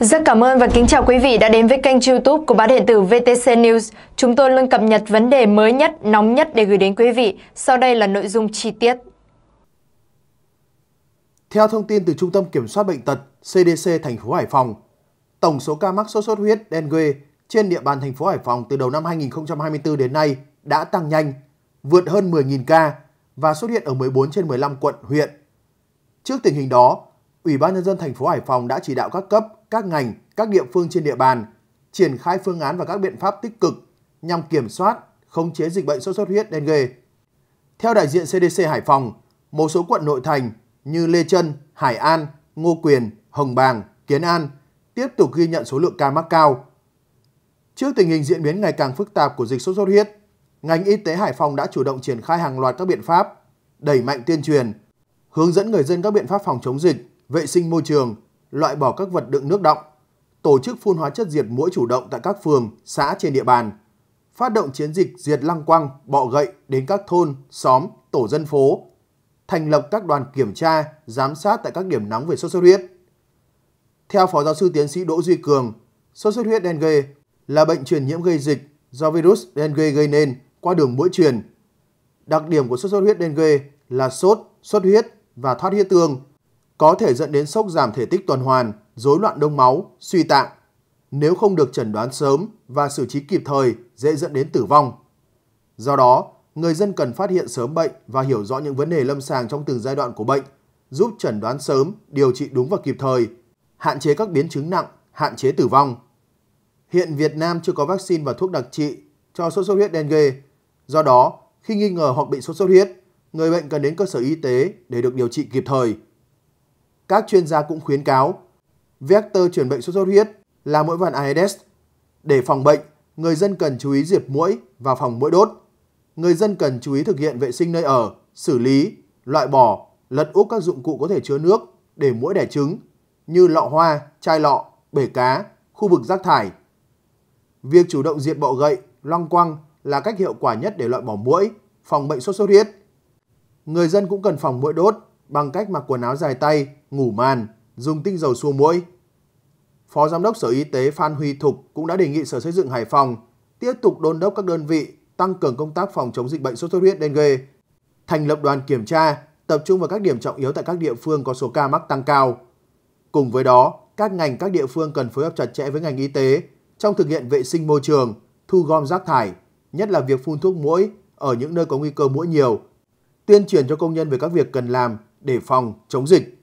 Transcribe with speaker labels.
Speaker 1: Rất cảm ơn và kính chào quý vị đã đến với kênh youtube của báo điện tử VTC News. Chúng tôi luôn cập nhật vấn đề mới nhất, nóng nhất để gửi đến quý vị. Sau đây là nội dung chi tiết. Theo thông tin từ Trung tâm Kiểm soát Bệnh tật CDC thành phố Hải Phòng, tổng số ca mắc sốt xuất huyết dengue trên địa bàn thành phố Hải Phòng từ đầu năm 2024 đến nay đã tăng nhanh, vượt hơn 10.000 ca và xuất hiện ở 14 trên 15 quận, huyện. Trước tình hình đó, Ủy ban nhân dân thành phố Hải Phòng đã chỉ đạo các cấp các ngành, các địa phương trên địa bàn triển khai phương án và các biện pháp tích cực nhằm kiểm soát, khống chế dịch bệnh sốt xuất huyết dengue. Theo đại diện CDC Hải Phòng, một số quận nội thành như Lê Trân, Hải An, Ngô Quyền, Hồng Bàng, Kiến An tiếp tục ghi nhận số lượng ca mắc cao. Trước tình hình diễn biến ngày càng phức tạp của dịch sốt xuất huyết, ngành y tế Hải Phòng đã chủ động triển khai hàng loạt các biện pháp, đẩy mạnh tuyên truyền, hướng dẫn người dân các biện pháp phòng chống dịch, vệ sinh môi trường, loại bỏ các vật đựng nước động, tổ chức phun hóa chất diệt mũi chủ động tại các phường, xã trên địa bàn, phát động chiến dịch diệt lăng quăng, bọ gậy đến các thôn, xóm, tổ dân phố, thành lập các đoàn kiểm tra, giám sát tại các điểm nóng về sốt xuất huyết. Theo Phó Giáo sư Tiến sĩ Đỗ Duy Cường, sốt xuất huyết dengue là bệnh truyền nhiễm gây dịch do virus dengue gây nên qua đường mũi truyền. Đặc điểm của sốt xuất huyết dengue là sốt, xuất huyết và thoát huyết tương có thể dẫn đến sốc giảm thể tích tuần hoàn, rối loạn đông máu, suy tạng. Nếu không được chẩn đoán sớm và xử trí kịp thời, dễ dẫn đến tử vong. Do đó, người dân cần phát hiện sớm bệnh và hiểu rõ những vấn đề lâm sàng trong từng giai đoạn của bệnh, giúp chẩn đoán sớm, điều trị đúng và kịp thời, hạn chế các biến chứng nặng, hạn chế tử vong. Hiện Việt Nam chưa có vaccine và thuốc đặc trị cho sốt xuất huyết dengue. Do đó, khi nghi ngờ hoặc bị sốt xuất huyết, người bệnh cần đến cơ sở y tế để được điều trị kịp thời. Các chuyên gia cũng khuyến cáo, vector truyền bệnh sốt xuất huyết là mũi vằn Aedes. Để phòng bệnh, người dân cần chú ý diệt mũi và phòng mũi đốt. Người dân cần chú ý thực hiện vệ sinh nơi ở, xử lý, loại bỏ, lật úp các dụng cụ có thể chứa nước để mũi đẻ trứng như lọ hoa, chai lọ, bể cá, khu vực rác thải. Việc chủ động diệt bọ gậy, long quăng là cách hiệu quả nhất để loại bỏ mũi, phòng bệnh sốt xuất huyết. Người dân cũng cần phòng mũi đốt bằng cách mặc quần áo dài tay, ngủ màn, dùng tinh dầu xua mũi. Phó Giám đốc Sở Y tế Phan Huy Thục cũng đã đề nghị Sở Xây dựng Hải Phòng tiếp tục đôn đốc các đơn vị tăng cường công tác phòng chống dịch bệnh sốt xuất huyết dengue, thành lập đoàn kiểm tra, tập trung vào các điểm trọng yếu tại các địa phương có số ca mắc tăng cao. Cùng với đó, các ngành các địa phương cần phối hợp chặt chẽ với ngành y tế trong thực hiện vệ sinh môi trường, thu gom rác thải, nhất là việc phun thuốc mũi ở những nơi có nguy cơ mũi nhiều, tuyên truyền cho công nhân về các việc cần làm để phòng chống dịch.